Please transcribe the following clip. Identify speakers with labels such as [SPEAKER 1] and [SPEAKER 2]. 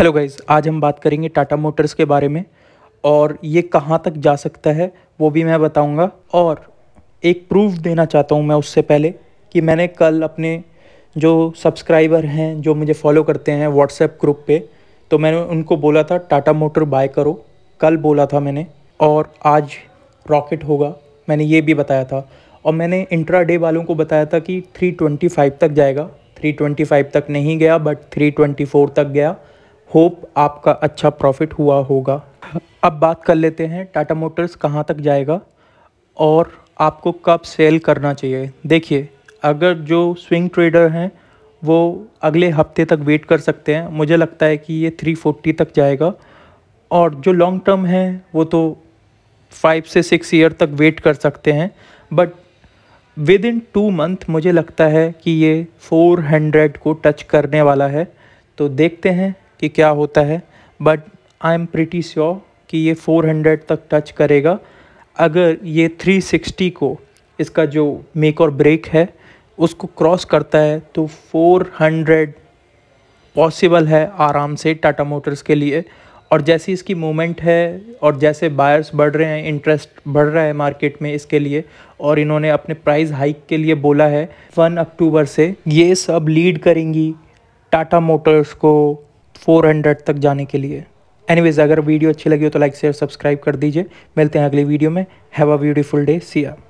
[SPEAKER 1] hello guys आज हम बात करेंगे टाटा मोटर्स के बारे में और ये कहाँ तक जा सकता है वो भी मैं बताऊंगा और एक प्रूफ देना चाहता हूँ मैं उससे पहले कि मैंने कल अपने जो सब्सक्राइबर हैं जो मुझे फॉलो करते हैं व्हाट्सएप ग्रुप पे तो मैंने उनको बोला था टाटा मोटर बाय करो कल बोला था मैंने और आज रॉकेट होगा मैंने ये भी बताया था और मैंने इंट्रा डे वालों को बताया था कि 325 तक जाएगा 325 तक नहीं गया बट 324 तक गया होप आपका अच्छा प्रॉफिट हुआ होगा अब बात कर लेते हैं टाटा मोटर्स कहाँ तक जाएगा और आपको कब सेल करना चाहिए देखिए अगर जो स्विंग ट्रेडर हैं वो अगले हफ्ते तक वेट कर सकते हैं मुझे लगता है कि ये 340 तक जाएगा और जो लॉन्ग टर्म है वो तो फाइव से सिक्स ईयर तक वेट कर सकते हैं but within two month मुझे लगता है कि ये 400 को टच करने वाला है तो देखते हैं कि क्या होता है but I am pretty sure कि ये 400 तक टच करेगा अगर ये 360 को इसका जो मेक और ब्रेक है उसको क्रॉस करता है तो 400 पॉसिबल है आराम से टाटा मोटर्स के लिए और जैसी इसकी मूवमेंट है और जैसे बायर्स बढ़ रहे हैं इंटरेस्ट बढ़ रहा है मार्केट में इसके लिए और इन्होंने अपने प्राइस हाइक के लिए बोला है वन अक्टूबर से ये सब लीड करेंगी टाटा मोटर्स को 400 तक जाने के लिए एनीवेज अगर वीडियो अच्छी लगी हो तो लाइक शेयर सब्सक्राइब कर दीजिए मिलते हैं अगली वीडियो में have a beautiful day Siya